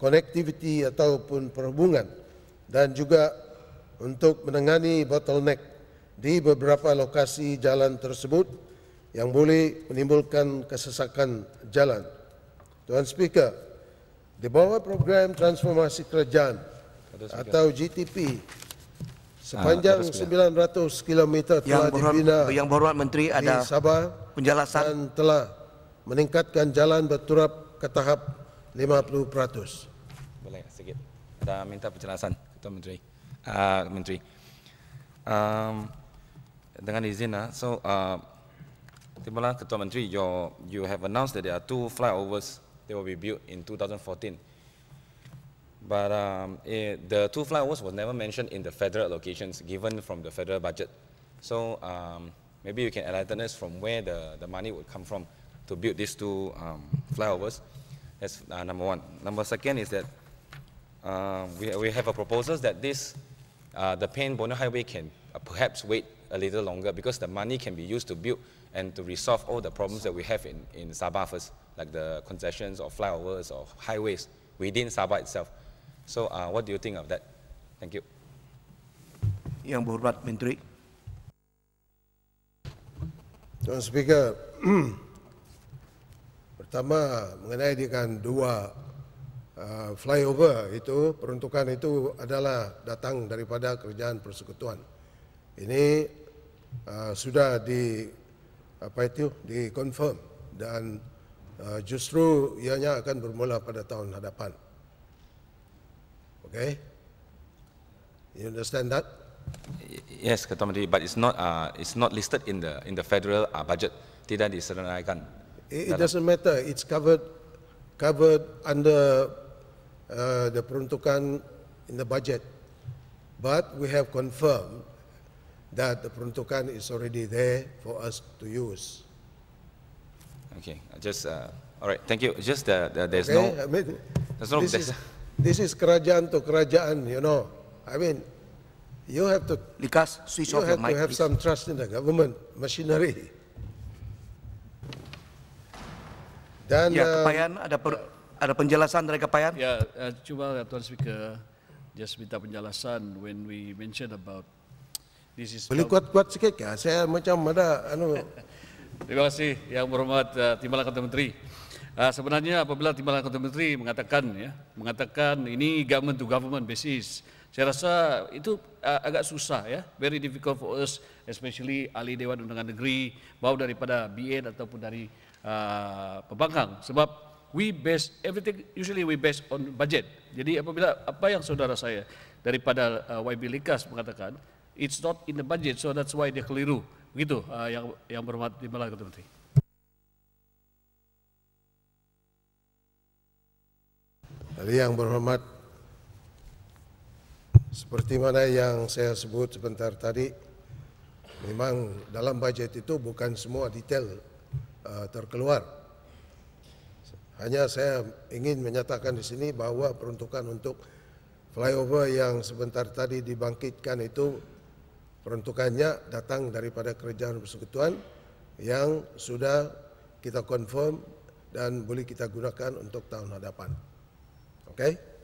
connectivity ataupun perhubungan dan juga untuk menangani bottleneck di beberapa lokasi jalan tersebut yang boleh menimbulkan kesesakan jalan. Tuan Speaker, di bawah program transformasi kerajaan atau GTP sepanjang 900 km telah yang berhormat, dibina yang berhormat menteri ada di Sabah penjelasan dan telah meningkatkan jalan berturap ke tahap 50%. Boleh sikit. Ada minta penjelasan Ketua Menteri. Uh, Menteri. Um, dengan izin lah. So, uh, ah, Timbalan Ketua Menteri, your, you have announced that there are two flyovers that will be built in 2014. But um, it, eh, the two flyovers was never mentioned in the federal allocations given from the federal budget. So um, maybe you can enlighten us from where the, the money would come from to build these two um, flyovers. That's uh, number one. Number second is that um, we, we have a proposal that this, uh, the Payne Borneo Highway can uh, perhaps wait a little longer because the money can be used to build and to resolve all the problems that we have in, in Sabah first, like the concessions or flyovers or highways within Sabah itself. So uh, what do you think of that? Thank you. Yang berhormat Menteri. Tuan Speaker, Pertama mengenai dengan dua uh, flyover itu peruntukan itu adalah datang daripada kerjaan persekutuan. Ini uh, sudah di apa itu di confirm dan uh, justru ianya akan bermula pada tahun hadapan. Okay? You understand that? Yes, Ketua Menteri, but it's not uh, it's not listed in the in the federal uh, budget. Tidak diserahkan. It, it doesn't matter. It's covered covered under uh, the peruntukan in the budget. But we have confirmed that the peruntukan is already there for us to use. Okay, just, uh, all right, thank you. Just uh, the, there's okay, no, I mean, there's no, this, there's is, this is kerajaan to kerajaan, you know. I mean, you have to, Likas, switch you off have your mic, have some trust in the government machinery. Dan ya, Kepayan eh, ada per, ada penjelasan dari Kepayan? Ya, uh, eh, coba eh, Tuan Speaker just minta penjelasan when we mention about this is Boleh kuat-kuat sikit ya? Saya macam ada anu Terima kasih yang berhormat uh, Timbalan Kata Menteri. Uh, sebenarnya apabila Timbalan Kata Menteri mengatakan ya, mengatakan ini government to government basis saya rasa itu uh, agak susah ya, very difficult for us, especially ahli Dewan Undangan Negeri, baik daripada BN ataupun dari uh, pembangkang. Sebab we base everything, usually we base on budget. Jadi apabila apa yang saudara saya daripada uh, YB Likas mengatakan, it's not in the budget, so that's why dia keliru. Begitu uh, yang yang berhormat di Malang Ketua Menteri. Jadi yang berhormat seperti mana yang saya sebut sebentar tadi, memang dalam budget itu bukan semua detail uh, terkeluar. Hanya saya ingin menyatakan di sini bahwa peruntukan untuk flyover yang sebentar tadi dibangkitkan itu peruntukannya datang daripada kerajaan persekutuan yang sudah kita confirm dan boleh kita gunakan untuk tahun hadapan. Okay?